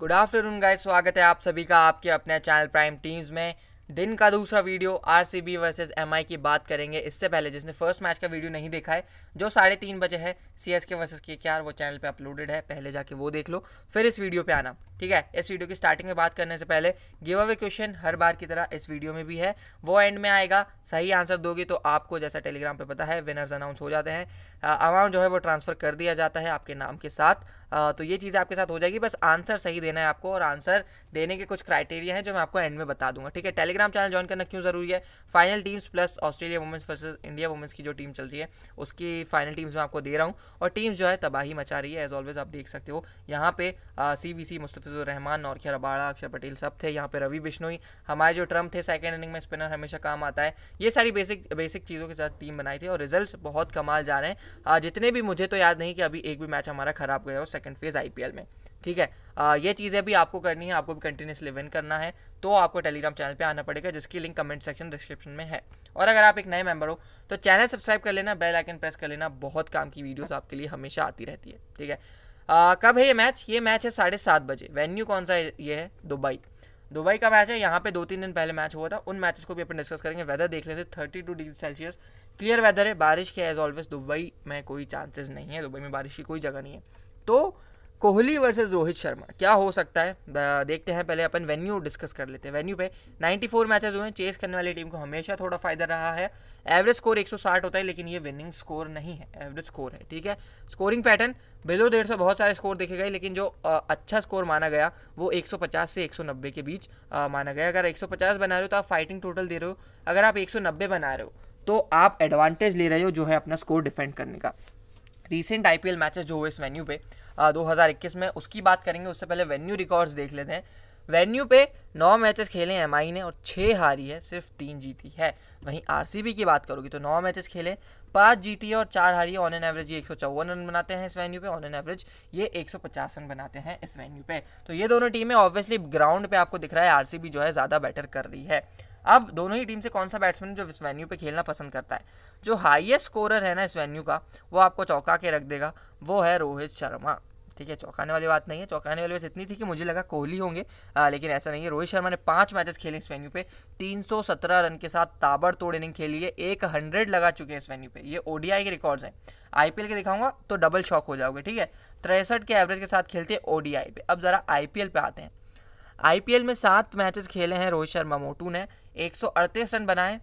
good afternoon guys स्वागत है आप सभी का आपके अपने चैनल प्राइम टीम्स में दिन का दूसरा वीडियो आरसीबी वर्सेस एमआई की बात करेंगे इससे पहले जिसने फर्स्ट मैच का वीडियो नहीं देखा है जो साढ़े तीन बजे है सीएसके वर्सेस क्या वो चैनल पे अपलोडेड है पहले जाके वो देख लो फिर इस वीडियो पे आना ठीक है इस वीडियो की स्टार्टिंग में बात करने से पहले गिव अवे क्वेश्चन हर बार की तरह इस वीडियो में भी है वो एंड में आएगा सही आंसर दोगे तो आपको जैसा टेलीग्राम पर पता है विनर्स अनाउंस हो जाते हैं अमाउंट जो है वो ट्रांसफ़र कर दिया जाता है आपके नाम के साथ तो ये चीज़ें आपके साथ हो जाएगी बस आंसर सही देना है आपको और आंसर देने के कुछ क्राइटेरिया हैं जो मैं आपको एंड में बता दूंगा ठीक है टेलीग्राम चैनल ज्वाइन करना क्यों ज़रूरी है final teams plus Australia women's versus India women's की जो टीम चल रही है उसकी फाइनल टीम्स मैं आपको दे रहा हूँ और टीम्स जो है तबाही मचा रही है एज ऑलवेज आप देख सकते हो यहाँ पे C B C Mustafizur Rahman Rahman Nortje Rabada Axar Patel सब थे यहाँ पे रवि बिश्नोई हमारे जो ट्रम्प थे सेकेंड इनिंग में स्पिनर हमेशा काम आता है ये सारी बेसिक बेसिक चीज़ों के साथ टीम बनाई थी और रिजल्ट बहुत कमाल जा रहे हैं जितने भी मुझे तो याद नहीं कि अभी एक भी मैच हमारा खराब गया हो सेकंड फेज आईपीएल में ठीक है आ, ये चीज़ें भी आपको करनी है आपको भी कंटिन्यूसली विन करना है तो आपको टेलीग्राम चैनल पे आना पड़ेगा जिसकी लिंक कमेंट सेक्शन डिस्क्रिप्शन में है और अगर आप एक नए मेंबर हो तो चैनल सब्सक्राइब कर लेना बेल आइकन प्रेस कर लेना बहुत काम की वीडियोस आपके लिए हमेशा आती रहती है ठीक है आ, कब है ये मैच ये मैच है साढ़े सात बजे वेन्यू कौन सा ये है दुबई दुबई का मैच है यहाँ पे दो तीन दिन पहले मैच हुआ था उन मैचेस को भी अपन डिस्कस करेंगे वेदर देख लेते thirty two degree Celsius clear weather है बारिश के एज ऑलवेज दुबई में कोई चांसेस नहीं है दुबई में बारिश की कोई जगह नहीं है तो कोहली वर्सेस रोहित शर्मा क्या हो सकता है देखते हैं पहले अपन वेन्यू डिस्कस कर लेते हैं वेन्यू पे 94 मैचेस हुए हैं चेस करने वाली टीम को हमेशा थोड़ा फायदा रहा है एवरेज स्कोर 160 होता है लेकिन ये विनिंग स्कोर नहीं है एवरेज स्कोर है ठीक है स्कोरिंग पैटर्न बिलो डेढ़ सौ बहुत सारे स्कोर देखे गए लेकिन जो आ, अच्छा स्कोर माना गया वो 150 से 190 के बीच आ, माना गया अगर 150 बना रहे हो तो आप फाइटिंग टोटल दे रहे हो अगर आप 190 बना रहे हो तो आप एडवांटेज ले रहे हो जो है अपना स्कोर डिफेंड करने का रिसेंट एल मैचेस जो हुए इस वेन्यू पे हजार इक्कीस में उसकी बात करेंगे उससे पहले वेन्यू रिकॉर्ड्स देख लेते हैं वेन्यू पे नौ मैचेस खेले हैं आई ने और छः हारी है सिर्फ तीन जीती है वहीं बी की बात करोगी तो नौ मैचेस खेले पाँच जीती है और चार हारी ऑन एन एवरेज ये एक रन बनाते हैं इस वेन्यू पे ऑन एन एवरेज ये पचास रन बनाते हैं इस वेन्यू पे तो ये दोनों टीमें ऑब्वियसली ग्राउंड पे आपको दिख रहा है आरसीबी जो है ज़्यादा बेटर कर रही है अब दोनों ही टीम से कौन सा बैट्समैन जो इस वेन्यू पे खेलना पसंद करता है जो हाईएस्ट स्कोरर है ना इस वेन्यू का वो आपको चौका के रख देगा वो है रोहित शर्मा ठीक है चौंकाने वाली बात नहीं है चौंकाने वाली बस इतनी थी कि मुझे लगा कोहली होंगे आ, लेकिन ऐसा नहीं है रोहित शर्मा ने पांच मैचेस खेले इस वेन्यू पे 317 रन के साथ ताबड़तोड़ इनिंग खेली है एक हंड्रेड लगा चुके हैं इस वेन्यू पे ये ओडीआई के रिकॉर्ड्स हैं आईपीएल के दिखाऊंगा तो डबल शॉक हो जाओगे ठीक है तिरसठ के एवरेज के साथ खेलते हैं ओडीआई पे अब ज़रा आईपीएल पे आते हैं आईपीएल में सात मैचेस खेले हैं रोहित शर्मा मोटू ने एक रन बनाए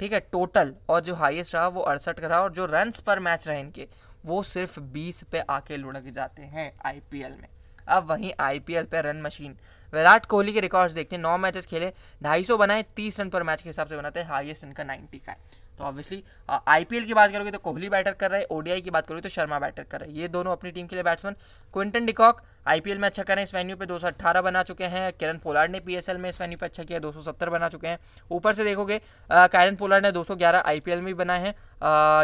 ठीक है टोटल और जो हाईएस्ट रहा वो अड़सठ का रहा और जो रन्स पर मैच रहे इनके वो सिर्फ 20 पे आके लुढ़क जाते हैं आईपीएल में अब वहीं आईपीएल पे रन मशीन विराट कोहली के रिकॉर्ड्स देखते हैं नौ मैचेस खेले 250 बनाए 30 रन पर मैच के हिसाब से बनाते हैं हाईएस्ट इनका 90 का है तो ऑब्वियसली आईपीएल की बात करोगे तो कोहली बैटर कर रहे हैं ओडीआई की बात करोगे तो शर्मा बैटर कर रहे हैं ये दोनों अपनी टीम के लिए बैट्समैन क्विंटन डिकॉक आईपीएल में अच्छा करें इस वेन्यू पे 218 बना चुके हैं किरण पोलार्ड ने पीएसएल में इस वेन्यू पे अच्छा किया 270 बना चुके हैं ऊपर से देखोगे किरण पोलार्ड ने 211 आईपीएल में भी बनाए हैं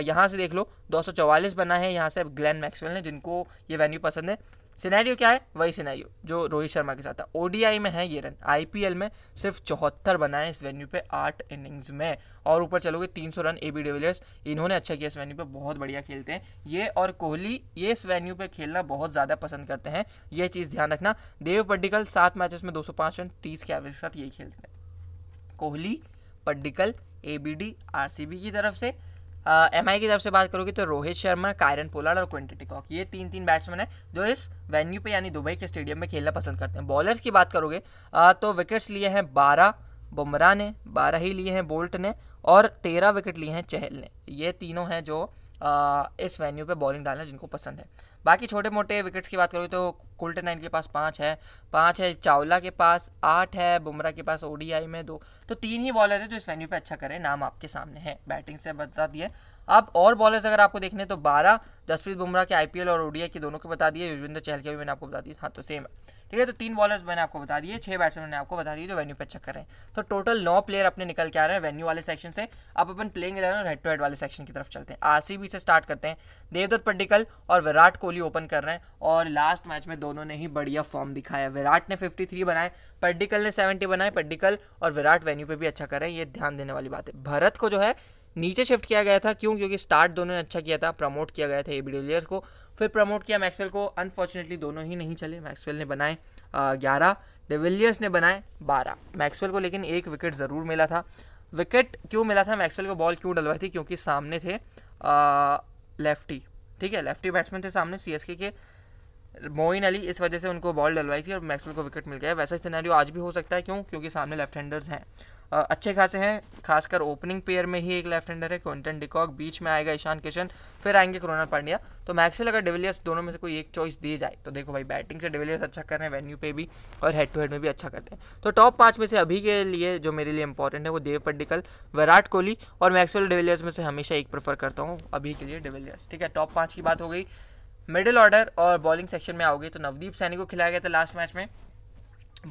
यहाँ से देख लो 244 बना है यहाँ से ग्लैन मैक्सवेल ने जिनको ये वेन्यू पसंद है सिनेरियो क्या है वही सिनेरियो जो रोहित शर्मा के साथ था ओडीआई में है ये रन आईपीएल में सिर्फ चौहत्तर बनाए इस वेन्यू पे आठ इनिंग्स में और ऊपर चलोगे तीन सौ रन ए बी डिविलियर्स इन्होंने अच्छा किया इस वेन्यू पे बहुत बढ़िया खेलते हैं ये और कोहली ये इस वेन्यू पे खेलना बहुत ज़्यादा पसंद करते हैं ये चीज़ ध्यान रखना देव पड्डिकल सात मैचेस में दो रन तीस के एवरेज के साथ ये खेलते हैं कोहली पड्डिकल ए की तरफ से एम आई की तरफ से बात करोगे तो रोहित शर्मा कायरन पोलार्ड और क्विंटी टिकॉक ये तीन तीन बैट्समैन है जो इस वेन्यू पे यानी दुबई के स्टेडियम में खेलना पसंद करते हैं बॉलर्स की बात करोगे तो विकेट्स लिए हैं बारह बुमराह ने बारह ही लिए हैं बोल्ट ने और तेरह विकेट लिए हैं चहल ने ये तीनों हैं जो इस वेन्यू पर बॉलिंग डालना जिनको पसंद है बाकी छोटे मोटे विकेट्स की बात करोगे तो कुल्टन नाइन के पास पाँच है पाँच है चावला के पास आठ है बुमराह के पास ओडीआई में दो तो तीन ही बॉलर है जो इस वेन्यू पे अच्छा करें नाम आपके सामने है बैटिंग से बता दिए अब और बॉलर्स अगर आपको देखने तो बारह जसप्रीत बुमराह के आईपीएल और ओडीआई के दोनों को बता दिए युजवेंद्र चहल के भी मैंने आपको बता दिए हाँ तो सेम है ठीक है तो तीन बॉलर्स मैंने आपको बता दिए छह बैट्समैन मैंने आपको बता दिए जो वेन्यू पे चेक कर रहे हैं तो टोटल नौ प्लेयर अपने निकल के आ रहे हैं वेन्यू वाले सेक्शन से अब अपन playing eleven head to head वाले सेक्शन की तरफ चलते हैं आरसीबी से स्टार्ट करते हैं देवदत्त पड्डिकल और विराट कोहली ओपन कर रहे हैं और लास्ट मैच में दोनों ने ही बढ़िया फॉर्म दिखाया विराट ने फिफ्टी बनाए पड्डिकल ने सेवेंटी बनाए पड्डिकल और विराट वेन्यू पर भी अच्छा कर रहे हैं ये ध्यान देने वाली बात है भारत को जो है नीचे शिफ्ट किया गया था क्यों क्योंकि स्टार्ट दोनों ने अच्छा किया था प्रमोट किया गया था ए बी डिलियर्स को फिर प्रमोट किया मैक्सवेल को अनफॉर्चुनेटली दोनों ही नहीं चले मैक्सवेल ने बनाए ग्यारह डिविलियर्स ने बनाए बारह मैक्सवेल को लेकिन एक विकेट ज़रूर मिला था विकेट क्यों मिला था मैक्सवेल को बॉल क्यों डलवाई थी क्योंकि सामने थे लेफ्टी ठीक है लेफ्टी बैट्समैन थे सामने सी के मोइन अली इस वजह से उनको बॉल डलवाई थी और मैक्सवेल को विकेट मिल गया वैसा सिनेरियो आज भी हो सकता है क्यों क्योंकि सामने लेफ्ट हैंडर्स हैं अच्छे खासे हैं खासकर ओपनिंग पेयर में ही एक लेफ्ट हैंडर है क्विंटन डिकॉक बीच में आएगा ईशान किशन फिर आएंगे क्रोनल पांड्या तो मैक्सिल अगर डिविलियर्स दोनों में से कोई एक चॉइस दी जाए तो देखो भाई बैटिंग से डिविलियर्स अच्छा कर रहे हैं वेन्यू पे भी और हेड टू हेड में भी अच्छा करते हैं तो टॉप पाँच में से अभी के लिए जो मेरे लिए इंपॉर्टेंट है वो देव पड्डिकल विराट कोहली और मैक्सिल डिविलियर्स में से हमेशा एक प्रेफर करता हूँ अभी के लिए डिविलियर्स ठीक है टॉप पाँच की बात हो गई मिडिल ऑर्डर और बॉलिंग सेक्शन में आओगे तो नवदीप सैनी को खिलाया गया था लास्ट मैच में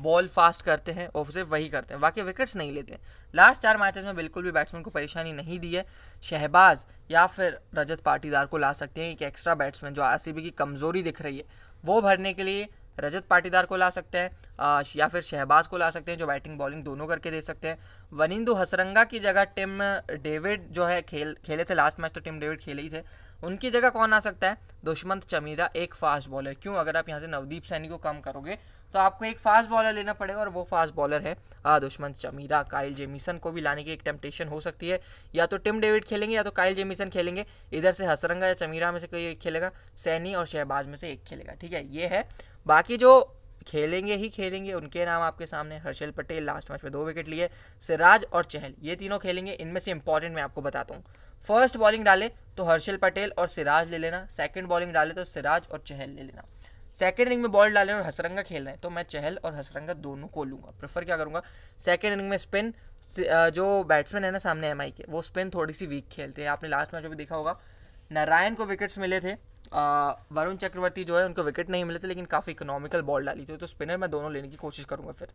बॉल फास्ट करते हैं और सिर्फ वही करते हैं बाकी विकेट्स नहीं लेते लास्ट चार मैचेस में बिल्कुल भी बैट्समैन को परेशानी नहीं दी है शहबाज या फिर रजत पाटीदार को ला सकते हैं एक एक्स्ट्रा बैट्समैन जो आर की कमज़ोरी दिख रही है वो भरने के लिए रजत पाटीदार को ला सकते हैं या फिर शहबाज को ला सकते हैं जो बैटिंग बॉलिंग दोनों करके दे सकते हैं वनिंदु हसरंगा की जगह टिम डेविड जो है खेल खेले थे लास्ट मैच तो टिम डेविड खेले ही थे उनकी जगह कौन आ सकता है दुष्मंत चमीरा एक फास्ट बॉलर क्यों अगर आप यहाँ से नवदीप सैनी को कम करोगे तो आपको एक फास्ट बॉलर लेना पड़ेगा और वो फास्ट बॉलर है दुश्मन चमीरा काइल जेमिसन को भी लाने की एक टेम्पटेशन हो सकती है या तो टिम डेविड खेलेंगे या तो काइल जेमिसन खेलेंगे इधर से हसरंगा या चमीरा में से कोई एक खेलेगा सैनी और शहबाज में से एक खेलेगा ठीक है ये है बाकी जो खेलेंगे ही खेलेंगे उनके नाम आपके सामने हर्षल पटेल लास्ट मैच में दो विकेट लिए सिराज और चहल ये तीनों खेलेंगे इनमें से इंपॉर्टेंट मैं आपको बताता हूँ फर्स्ट बॉलिंग डाले तो हर्षल पटेल और सिराज ले लेना सेकंड बॉलिंग डाले तो सिराज और चहल ले लेना सेकेंड इनिंग में बॉल डाले और हसरंगा खेल रहे हैं तो मैं चहल और हसरंगा दोनों को लूँगा प्रेफर क्या करूँगा सेकेंड इनिंग में स्पिन जो बैट्समैन है ना सामने एम के वो स्पिन थोड़ी सी वीक खेलते हैं आपने लास्ट मैच में भी देखा होगा नारायण को विकेट्स मिले थे वरुण चक्रवर्ती जो है उनको विकेट नहीं मिले थे लेकिन काफ़ी इकोनॉमिकल बॉल डाली थी तो स्पिनर मैं दोनों लेने की कोशिश करूंगा फिर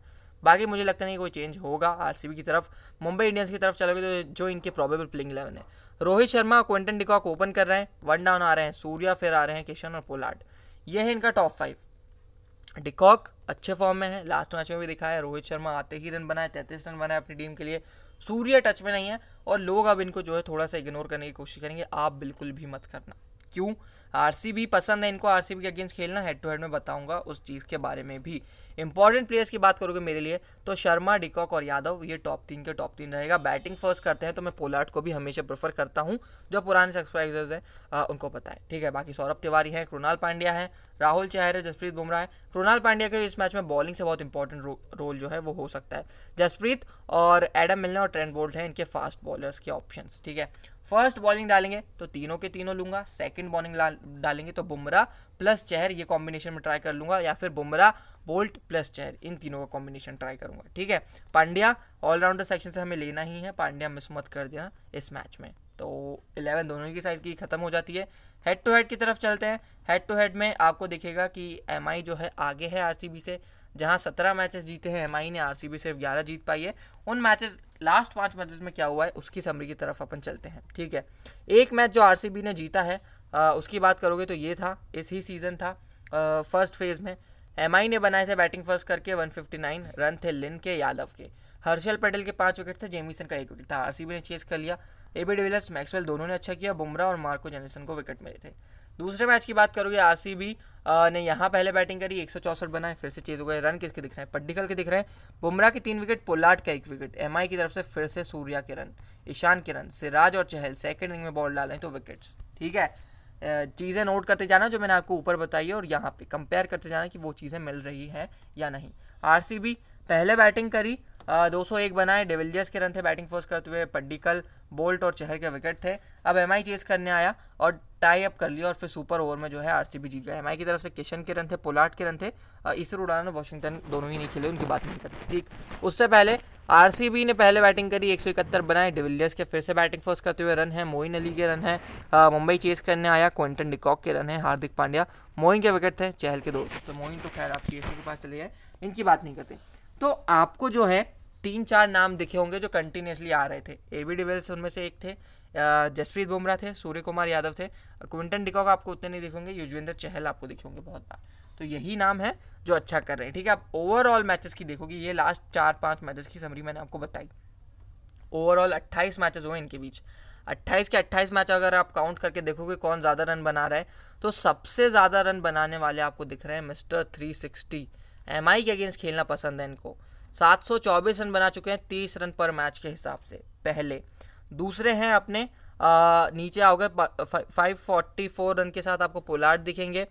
बाकी मुझे लगता नहीं कोई चेंज होगा आर की तरफ मुंबई इंडियंस की तरफ चलोगे तो जो इनके प्रॉबेबल प्लेइंग इलेवन है Rohit Sharma Quinton de Kock open कर रहे हैं वन डाउन आ रहे हैं सूर्या फिर आ रहे हैं किशन और पोलार्ड ये है इनका टॉप फाइव डिकॉक अच्छे फॉर्म में है लास्ट मैच में भी दिखा है रोहित शर्मा आते ही रन बनाए तैंतीस रन बनाए अपनी टीम के लिए सूर्य टच में नहीं है और लोग अब इनको जो है थोड़ा सा इग्नोर करने की कोशिश करेंगे आप बिल्कुल भी मत करना क्यों आर पसंद है इनको आर के अगेंस्ट खेलना हेड टू हेड में बताऊंगा उस चीज़ के बारे में भी इंपॉर्टेंट प्लेयर्स की बात करोगे मेरे लिए तो शर्मा डिकॉक और यादव ये टॉप तीन के टॉप तीन रहेगा बैटिंग फर्स्ट करते हैं तो मैं पोलार्ड को भी हमेशा प्रेफर करता हूँ जो पुराने सब्सक्राइबर्स हैं उनको पता है ठीक है बाकी सौरभ तिवारी है कृणाल पांड्या है राहुल चहर है जसप्रीत बुमराह है कृणाल पांड्या के इस मैच में बॉलिंग से बहुत इंपॉर्टेंट रो, रोल जो है वो हो सकता है जसप्रीत और एडम मिलना और ट्रेंड बोल्ट हैं इनके फास्ट बॉलर्स के ऑप्शन ठीक है फर्स्ट बॉलिंग डालेंगे तो तीनों के तीनों लूंगा सेकंड बॉलिंग डालेंगे तो बुमराह प्लस चहर ये कॉम्बिनेशन में ट्राई कर लूंगा या फिर बुमराह बोल्ट प्लस चहर इन तीनों का कॉम्बिनेशन ट्राई करूंगा ठीक है पांड्या ऑलराउंडर सेक्शन से हमें लेना ही है पांड्या मिस मत कर देना इस मैच में तो इलेवन दोनों की साइड की ख़त्म हो जाती है हेड टू हेड की तरफ चलते हैं हेड टू हेड में आपको दिखेगा कि एम जो है आगे है आर से जहाँ सत्रह मैचेस जीते हैं एम ने आर सिर्फ ग्यारह जीत पाई है उन मैचेस लास्ट पाँच मैचेस में क्या हुआ है उसकी समरी की तरफ अपन चलते हैं ठीक है एक मैच जो आर ने जीता है आ, उसकी बात करोगे तो ये था इस ही सीज़न था आ, फर्स्ट फेज़ में एम ने बनाए थे बैटिंग फर्स्ट करके 159 रन थे लिन के यादव के हर्षल पटेल के पाँच विकेट थे जेमिसन का एक विकेट था आर ने चेस कर लिया एबी डिविलियर्स मैक्सवेल दोनों ने अच्छा किया बुमराह और मार्को जेनिसन को विकेट मिले थे दूसरे मैच की बात करोगे बी ने यहाँ पहले बैटिंग करी एक बनाए फिर से चेज़ हो गए रन किसके दिख रहे हैं पड्डिकल के दिख रहे हैं बुमराह के तीन विकेट पोलाट का एक विकेट एम की तरफ से फिर से सूर्या के रन ईशान के रन सिराज और चहल सेकेंड इनिंग में बॉल डालें तो विकेट्स ठीक है चीज़ें नोट करते जाना जो मैंने आपको ऊपर बताई है और यहाँ पे कंपेयर करते जाना कि वो चीज़ें मिल रही हैं या नहीं बी पहले बैटिंग करी दो सौ एक बनाए डिविलियर्स के रन थे बैटिंग फोर्स करते हुए पड्डिकल बोल्ट और चहर के विकेट थे अब एम आई चेस करने आया और टाई अप कर लिया और फिर सुपर ओवर में जो है आर सी बी जीत गया एम आई की तरफ से किशन के रन थे पोलाट के रन थे ईसर उड़ान और वॉशिंगटन दोनों ही नहीं खेले उनकी बात नहीं करते ठीक उससे पहले आर सी बी ने पहले बैटिंग करी एक सौ इकहत्तर बनाए डिविलियर्स के फिर से बैटिंग फोर्स करते हुए रन है मोइन अली के रन है मुंबई चेस करने आया क्विंटन डिकॉक के रन है हार्दिक पांड्या मोइन के विकेट थे चहल के दो तो मोइन तो खैर आप सी के पास चले गए इनकी बात नहीं करते तो आपको जो है तीन चार नाम दिखे होंगे जो कंटिन्यूसली आ रहे थे ए बी डिवेल्स उनमें से एक थे जसप्रीत बुमराह थे सूर्य कुमार यादव थे क्विंटन डिकॉक आपको उतने नहीं दिखेंगे युजवेंद्र चहल आपको दिखेंगे बहुत बार तो यही नाम है जो अच्छा कर रहे हैं ठीक है आप ओवरऑल मैचेस की देखोगे ये लास्ट चार पांच मैचेस की समरी मैंने आपको बताई ओवरऑल अट्ठाईस मैचेस हुए इनके बीच अट्ठाईस के अट्ठाईस मैच अगर आप काउंट करके देखोगे कौन ज़्यादा रन बना रहा है तो सबसे ज़्यादा रन बनाने वाले आपको दिख रहे हैं mister three sixty M I के अगेंस्ट खेलना पसंद है इनको 724 रन बना चुके हैं 30 रन पर मैच के हिसाब से पहले दूसरे हैं अपने आ, नीचे आओगे फाइव फोर्टी फोर रन के साथ आपको पोलार्ड दिखेंगे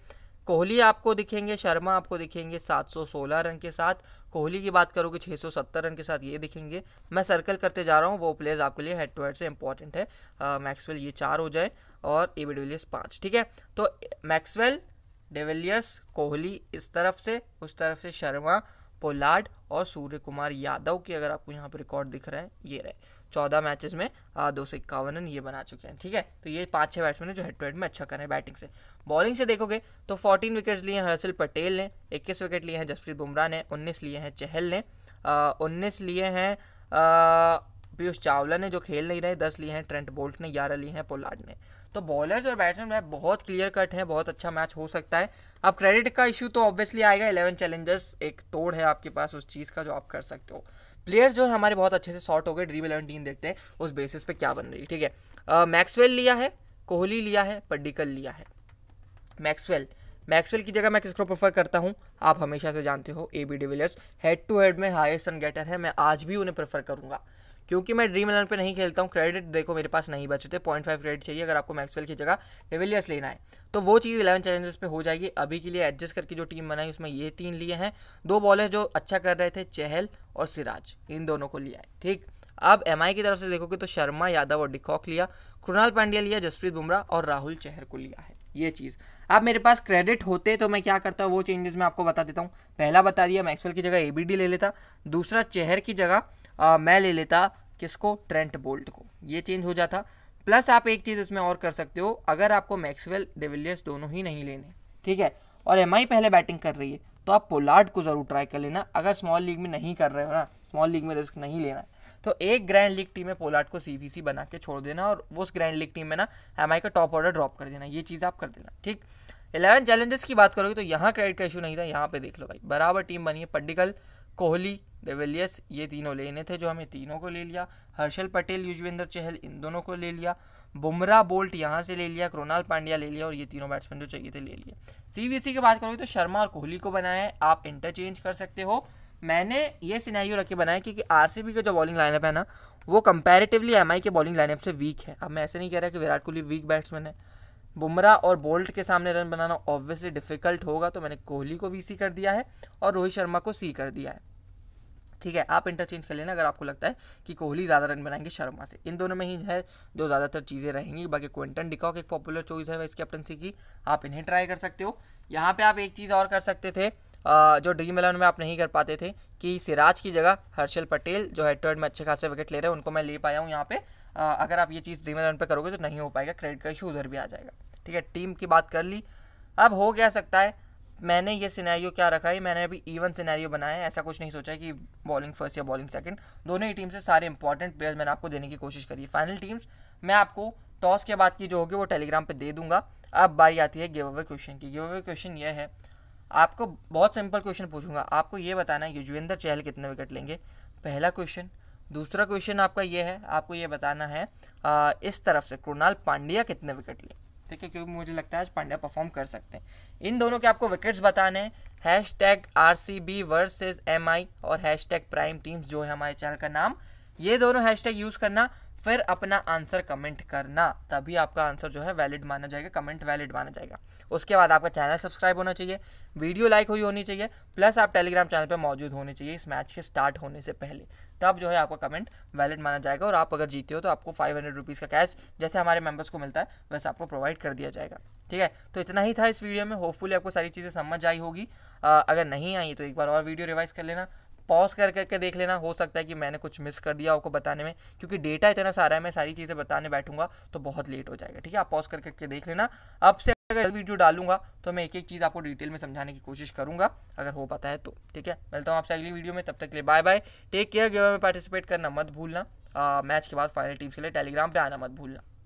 कोहली आपको दिखेंगे शर्मा आपको दिखेंगे 716 रन के साथ कोहली की बात करोगे 670 रन के साथ ये दिखेंगे मैं सर्कल करते जा रहा हूँ वो प्लेयर्स आपके लिए हेड टू हेड से इंपॉर्टेंट है मैक्सवेल ये चार हो जाए और ए बी डिविलियर्स पाँच ठीक है तो मैक्सवेल डिविलियर्स कोहली इस तरफ से उस तरफ से शर्मा पोलार्ड और सूर्य कुमार यादव के अगर आपको यहाँ पर रिकॉर्ड दिख रहे हैं ये रहे चौदह मैचेस में दो सौ इक्यावन रन ये बना चुके हैं ठीक है तो ये पाँच छह बैट्समैन है जो हेड टू हेड में अच्छा कर रहे हैं बैटिंग से बॉलिंग से देखोगे तो फोर्टीन विकेट्स लिए हैं हर्षल पटेल ने इक्कीस विकेट लिए हैं जसप्रीत बुमराह ने उन्नीस लिए हैं चहल ने उन्नीस लिए हैं पीयूष चावला ने जो खेल नहीं रहे दस लिए हैं ट्रेंट बोल्ट ने ग्यारह लिए हैं पोलार्ड ने तो बॉलर्स और बैट्समैन में बहुत क्लियर कट है बहुत अच्छा मैच हो सकता है अब क्रेडिट का इशू तो ऑब्वियसली आएगा इलेवन चैलेंजर्स एक तोड़ है आपके पास उस चीज़ का जो आप कर सकते हो प्लेयर्स जो है हमारे बहुत अच्छे से शॉर्ट हो गए ड्रीम इलेवन टीम देखते हैं उस बेसिस पे क्या बन रही है ठीक है मैक्सवेल लिया है कोहली लिया है पड्डिकल लिया है मैक्सवेल मैक्सवेल की जगह मैं किसको प्रेफर करता हूँ आप हमेशा से जानते हो A B de Villiers head to head में हाईएस्ट रन गेटर है मैं आज भी उन्हें प्रेफर करूंगा क्योंकि मैं ड्रीम इलेवन पे नहीं खेलता हूँ क्रेडिट देखो मेरे पास नहीं बचते पॉइंट फाइव क्रेडिट चाहिए अगर आपको मैक्सवेल की जगह डिविलियर्स लेना है तो वो चीज़ इलेवन चैलेंजेस पे हो जाएगी अभी के लिए एडजस्ट करके जो टीम बनाई उसमें ये तीन लिए हैं दो बॉलर जो अच्छा कर रहे थे चहल और सिराज इन दोनों को लिया है ठीक अब एम की तरफ से देखोगे तो शर्मा यादव और डिकॉक लिया कृणाल पांड्या लिया जसप्रीत बुमराह और राहुल चहर को लिया है ये चीज़ अब मेरे पास क्रेडिट होते तो मैं क्या करता हूँ वो चेंजेस मैं आपको बता देता हूँ पहला बता दिया मैक्सवेल की जगह एबीडी ले लेता दूसरा चेहर की जगह आ, मैं ले लेता किसको ट्रेंट बोल्ट को ये चेंज हो जाता प्लस आप एक चीज़ इसमें और कर सकते हो अगर आपको मैक्सवेल डिविलियर्स दोनों ही नहीं लेने ठीक है और एम पहले बैटिंग कर रही है तो आप पोलार्ड को ज़रूर ट्राई कर लेना अगर स्मॉल लीग में नहीं कर रहे हो ना स्मॉल लीग में रिस्क नहीं लेना तो एक ग्रैंड लीग टीम में पोलार्ड को सी बना के छोड़ देना और उस ग्रैंड लीग टीम में ना एम का टॉप ऑर्डर ड्रॉप कर देना ये चीज़ आप कर देना ठीक इलेवन चैलेंजेस की बात करोगे तो यहाँ क्रेडिट का इशू नहीं था यहाँ पे देख लो भाई बराबर टीम बनी है पड्डिकल कोहली डेवेलियस ये तीनों लेने थे जो हमें तीनों को ले लिया हर्षल पटेल युजवेंद्र चहल इन दोनों को ले लिया बुमराह बोल्ट यहाँ से ले लिया क्रोनाल पांड्या ले लिया और ये तीनों बैट्समैन जो चाहिए थे ले लिए सीवीसी की बात करोगे तो शर्मा और कोहली को बनाया है आप इंटरचेंज कर सकते हो मैंने ये सिनेरियो रखे बनाया क्योंकि बी का जो बॉलिंग लाइनअप है ना वो कंपेरेटिवली एम के बॉलिंग लाइनअप से वीक है अब मैं ऐसे नहीं कह रहा कि विराट कोहली वीक बैट्समैन है बुमराह और बोल्ट के सामने रन बनाना ऑब्वियसली डिफिकल्ट होगा तो मैंने कोहली को वी कर दिया है और रोहित शर्मा को सी कर दिया है ठीक है आप इंटरचेंज कर लेना अगर आपको लगता है कि कोहली ज़्यादा रन बनाएंगे शर्मा से इन दोनों में ही है जो ज़्यादातर चीज़ें रहेंगी बाकी क्विंटन डिकॉक एक पॉपुलर चॉइस है वाइस कैप्टनसी की आप इन्हें ट्राई कर सकते हो यहाँ पे आप एक चीज़ और कर सकते थे जो ड्रीम इलेवन में आप नहीं कर पाते थे कि सिराज की जगह हर्षल पटेल जो हेड टू हेड में अच्छे खासे विकेट ले रहे हैं उनको मैं ले पाया हूँ यहाँ पे अगर आप ये चीज़ ड्रीम इलेवन पे करोगे तो नहीं हो पाएगा क्रेडिट का इशू उधर भी आ जाएगा ठीक है टीम की बात कर ली अब हो क्या सकता है मैंने ये सिनेरियो क्या रखा है मैंने अभी इवन सिनेरियो बनाया है ऐसा कुछ नहीं सोचा है कि बॉलिंग फर्स्ट या बॉलिंग सेकंड दोनों ही टीम से सारे इंपॉर्टेंट प्लेयर्स मैंने आपको देने की कोशिश करी फाइनल टीम्स मैं आपको टॉस के बाद की जो होगी वो टेलीग्राम पर दे दूंगा अब बारी आती है गिव अवे क्वेश्चन की गिव अवे क्वेश्चन यह है आपको बहुत सिंपल क्वेश्चन पूछूंगा आपको ये बताना है युजवेंद्र चहल कितने विकेट लेंगे पहला क्वेश्चन दूसरा क्वेश्चन आपका ये है आपको ये बताना है आ, इस तरफ से कृणाल पांड्या कितने विकेट लेंगे ठीक है क्योंकि मुझे लगता है आज पांड्या परफॉर्म कर सकते हैं इन दोनों के आपको विकेट्स बताने हैं hashtag R C B versus M I और हैश टैग प्राइम टीम्स जो है हमारे चैनल का नाम ये दोनों हैश टैग यूज़ करना फिर अपना आंसर कमेंट करना तभी आपका आंसर जो है वैलिड माना जाएगा कमेंट वैलिड माना जाएगा उसके बाद आपका चैनल सब्सक्राइब होना चाहिए वीडियो लाइक हुई होनी चाहिए प्लस आप टेलीग्राम चैनल पर मौजूद होने चाहिए इस मैच के स्टार्ट होने से पहले तब जो है आपका कमेंट वैलिड माना जाएगा और आप अगर जीते हो तो आपको फाइव हंड्रेड रुपीज़ का कैश जैसे हमारे मेंबर्स को मिलता है वैसे आपको प्रोवाइड कर दिया जाएगा ठीक है तो इतना ही था इस वीडियो में होपफुली आपको सारी चीज़ें समझ आई होगी अगर नहीं आई तो एक बार और वीडियो रिवाइज कर लेना पॉज कर करके देख लेना हो सकता है कि मैंने कुछ मिस कर दिया आपको बताने में क्योंकि डेटा इतना सारा है मैं सारी चीज़ें बताने बैठूंगा तो बहुत लेट हो जाएगा ठीक है आप पॉज कर करके देख लेना अब से अगर वीडियो डालूंगा तो मैं एक एक चीज़ आपको डिटेल में समझाने की कोशिश करूंगा अगर हो पाता है तो ठीक है मिलता हूँ आपसे अगली वीडियो में तब तक के लिए bye bye take care game में पार्टिसिपेट करना मत भूलना मैच के बाद फाइनल टीम के लिए टेलीग्राम पर आना मत भूलना